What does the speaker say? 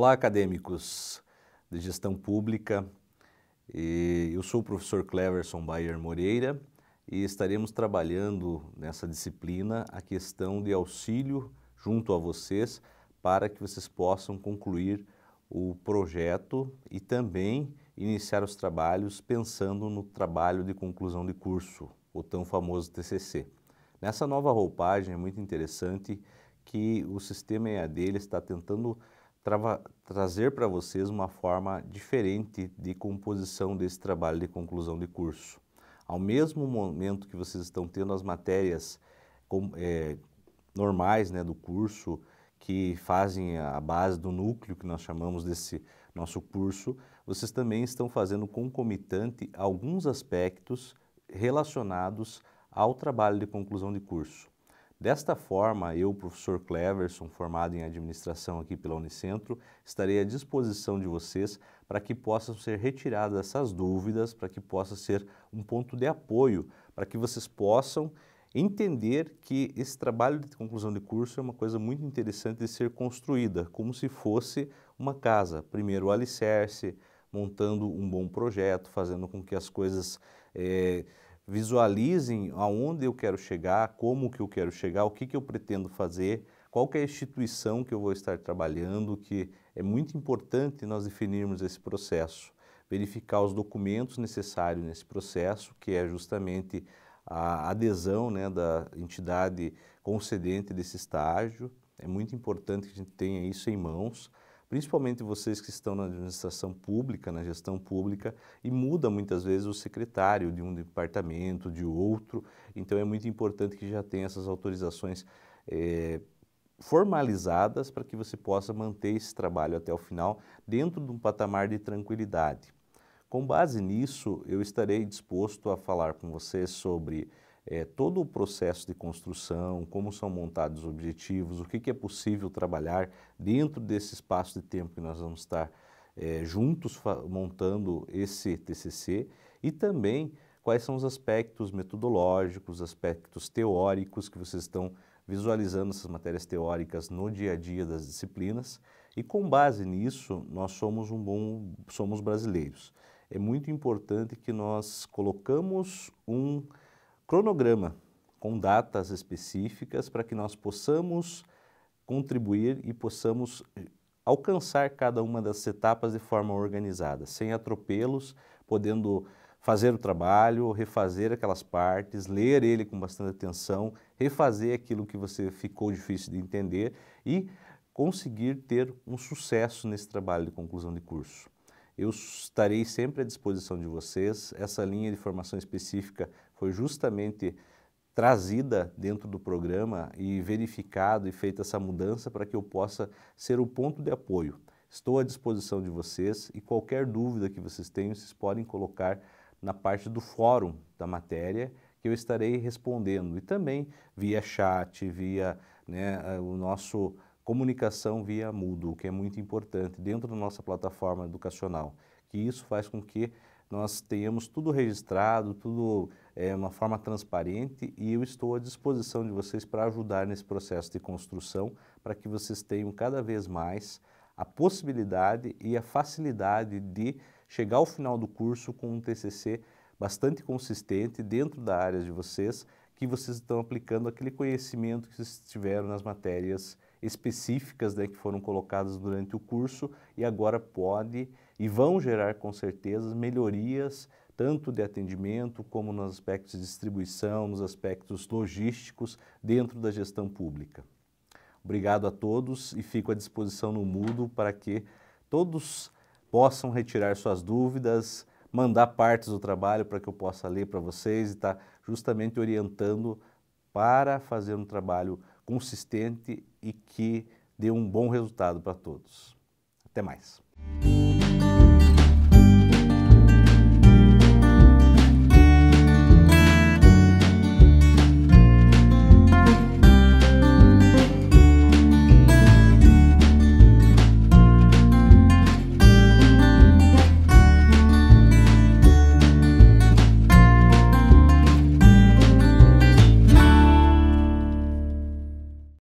Olá, acadêmicos de gestão pública. Eu sou o professor Cleverson Bayer Moreira e estaremos trabalhando nessa disciplina a questão de auxílio junto a vocês para que vocês possam concluir o projeto e também iniciar os trabalhos pensando no trabalho de conclusão de curso, o tão famoso TCC. Nessa nova roupagem é muito interessante que o sistema EAD ele está tentando trava, trazer para vocês uma forma diferente de composição desse trabalho de conclusão de curso. Ao mesmo momento que vocês estão tendo as matérias com, é, normais né, do curso, que fazem a base do núcleo que nós chamamos desse nosso curso, vocês também estão fazendo concomitante alguns aspectos relacionados ao trabalho de conclusão de curso. Desta forma, eu, professor Cleverson, formado em administração aqui pela Unicentro, estarei à disposição de vocês para que possam ser retiradas essas dúvidas, para que possa ser um ponto de apoio, para que vocês possam entender que esse trabalho de conclusão de curso é uma coisa muito interessante de ser construída, como se fosse uma casa. Primeiro o alicerce, montando um bom projeto, fazendo com que as coisas... Eh, visualizem aonde eu quero chegar, como que eu quero chegar, o que, que eu pretendo fazer, qual que é a instituição que eu vou estar trabalhando, que é muito importante nós definirmos esse processo, verificar os documentos necessários nesse processo, que é justamente a adesão né, da entidade concedente desse estágio. É muito importante que a gente tenha isso em mãos, principalmente vocês que estão na administração pública, na gestão pública, e muda muitas vezes o secretário de um departamento, de outro, então é muito importante que já tenha essas autorizações é, formalizadas para que você possa manter esse trabalho até o final dentro de um patamar de tranquilidade. Com base nisso, eu estarei disposto a falar com vocês sobre é, todo o processo de construção, como são montados os objetivos, o que, que é possível trabalhar dentro desse espaço de tempo que nós vamos estar é, juntos montando esse TCC e também quais são os aspectos metodológicos, aspectos teóricos que vocês estão visualizando essas matérias teóricas no dia a dia das disciplinas e com base nisso nós somos um bom somos brasileiros. É muito importante que nós colocamos um cronograma com datas específicas para que nós possamos contribuir e possamos eh, alcançar cada uma das etapas de forma organizada, sem atropelos, podendo fazer o trabalho, refazer aquelas partes, ler ele com bastante atenção, refazer aquilo que você ficou difícil de entender e conseguir ter um sucesso nesse trabalho de conclusão de curso. Eu estarei sempre à disposição de vocês. Essa linha de formação específica foi justamente trazida dentro do programa e verificado e feita essa mudança para que eu possa ser o ponto de apoio. Estou à disposição de vocês e qualquer dúvida que vocês tenham, vocês podem colocar na parte do fórum da matéria que eu estarei respondendo e também via chat, via né, eh, o nosso comunicação via Moodle, que é muito importante dentro da nossa plataforma educacional, que isso faz com que nós tenhamos tudo registrado, tudo é uma forma transparente e eu estou à disposição de vocês para ajudar nesse processo de construção, para que vocês tenham cada vez mais a possibilidade e a facilidade de chegar ao final do curso com um TCC bastante consistente dentro da área de vocês, que vocês estão aplicando aquele conhecimento que vocês tiveram nas matérias específicas né, que foram colocadas durante o curso e agora pode e vão gerar com certeza melhorias tanto de atendimento como nos aspectos de distribuição, nos aspectos logísticos dentro da gestão pública. Obrigado a todos e fico à disposição no Mudo para que todos possam retirar suas dúvidas, mandar partes do trabalho para que eu possa ler para vocês e estar tá justamente orientando para fazer um trabalho consistente e que dê um bom resultado para todos. Até mais.